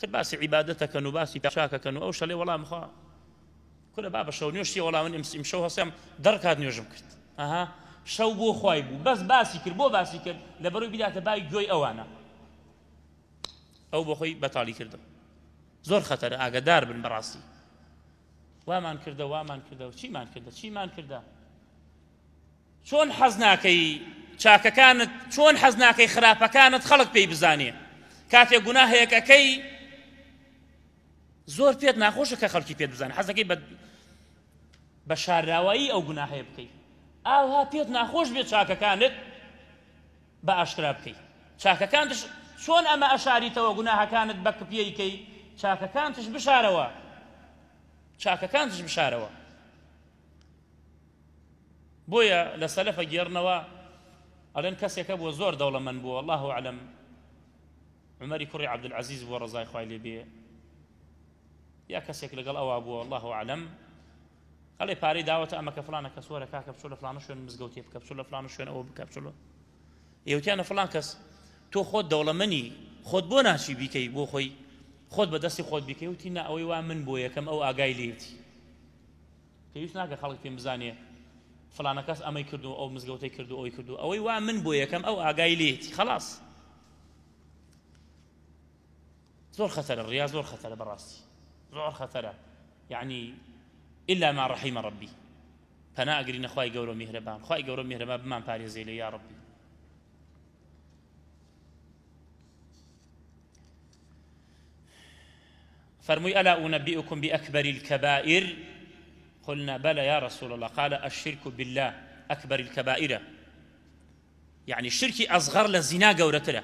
تر باسی عیباەتەکەن و باسی پاشاکەکەن إيه و ئەو شەلێ وەڵامخوا کورە با بە شەو نوێشتی وەڵام من ئەم شەو هەسم دەرکات نوێژم کرد ئاها شەو بۆ خی بس بەس باسی کرد بۆ باسی کرد لە بەرەوی بیداتە باوی گوێی ئەوانە ئەو بۆ خۆی بەتاالی کردم زۆر خەتەرە ئاگدار بن بەڕاستی وامان کردە وامان کردە و چیمان کردە چیمان کردە چۆن حەز ناکەی چاکەکانت چۆن حەز ناکەی خراپەکانت خەڵک پێی بزانێ کاتێک گوناهەیەکەکەی زۆر پێت ناخۆشە کە خەڵکی پێت بزان حەزەکەی بە شارراوایی ئەو گوناهەیە بکەیت ئاها پێت ناخۆش بێت چاکەکانت بە ئاشرا بکەیت چاکەکان چۆن ئەمە ئەشاریتەوە گوناهەکانت بە کپیەیکەی چاکەکان تش بشارەوە چاکەکان تش بشارەوە بۆیە لە سەلەفە گێڕنەوە ئەلێن کەسێکە بۆ زۆر دەوڵە من بووە الله علم عمەری کوڕی عبدعزیز بۆ ڕزای خوای لێ بێ یا کەسێک لەگەڵ ئەوە بووە الله عالم ئەڵێ پارەی داوەتە ئەمە کە فلانە کەس وەرە کاکە بچۆ لە فلانە شوێن مزگەوتی بکە بچۆ لە فلانە شوێن ئەوە بکە بچۆ یوتیانە فلان کەس تۆ خۆت دەوڵەمەنی خۆت بۆ ناشی بیکەی بۆ خۆی خۆت بەدەستی خۆت بیکەی وتی نا ئەوەی وا من بۆ یەکەم ئەو ئاگای لێتی پێویست ناکە خەڵک پێم بزانێ فلانە کەس ئەمەی کردو ئەو مزگەوتی کردو ئەوی کردو ئەوەی وا من بۆ یەکەم ئەو ئاگای لێتی خلاص زۆر خەتەرە ڕیا زۆر خەتەرە بەڕاستی ڕۆ خەتەرە يعني إلا ما رحيم ربي فنا أقرين أخوائي قولوا مهربان أخوائي قولوا مهربان بمان پارێزی لي يا ربي فرمي ألا أنبئكم بأكبر الكبائر قلنا بلى يا رسول الله قال الشرك بالله أكبر الكبائر يعني الشرك أصغر لزنا قورتنا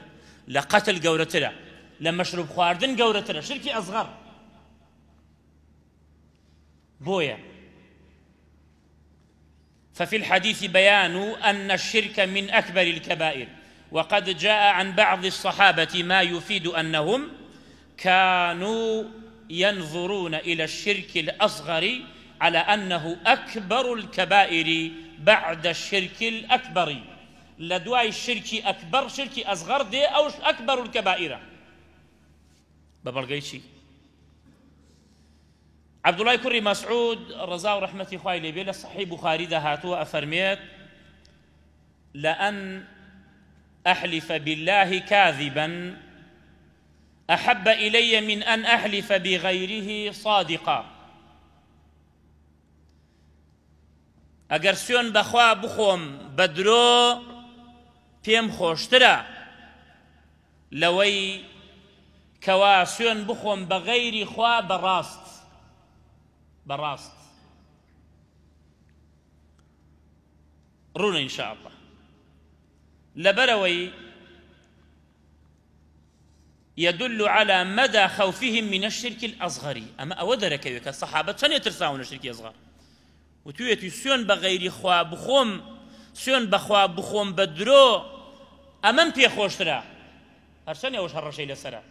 لقتل قورتنا لمشروب خواردن قورتنا شرك أصغر بويا ففي الحديث بيان أن الشرك من أكبر الكبائر وقد جاء عن بعض الصحابة ما يفيد أنهم كانوا ينظرون إلى الشرك الأصغر على أنه أكبر الكبائر بعد الشرك الأكبر لدواء الشرك أكبر شرك أصغر دي أو أكبر الكبائر ببلغيشي عبد الله مەسعود مسعود و ڕحمەتی خوي لبيل صحيح بخاري ده هاتوا افرميت لان احلف بالله كاذبا أحب إلي من أن أحلف بغيره صادقا ئەگەر سيون بخوا بخوم بدرو درۆ خوشترا لوي كوا سيون بخوم بخۆم خوا براست بەڕاست ڕوونە ئینشاءله لەبەرەوەی يدل على مدى خوفهم من الشرك الأصغر أما أودرك كيوك الصحابة شن يترساون الشرك الأصغر وتويتي سيون بغير خوا بخوم سيون بخوا بخوم بدرو أمام بي خوشترا هرشان يوش هرشي لسرا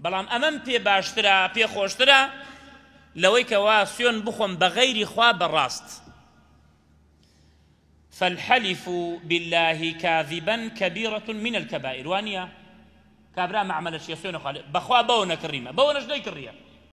بلام أمام بي باشترا بي خوشترا لەوەی کەوا سوێن بخۆم بە غەیری خوا بەڕاست فالحلف بالله كاذبا كبيرة من الكبائر وانيا كابرا معمل الشيخ سيون بخوا بو نكريمة بو نجدي كريه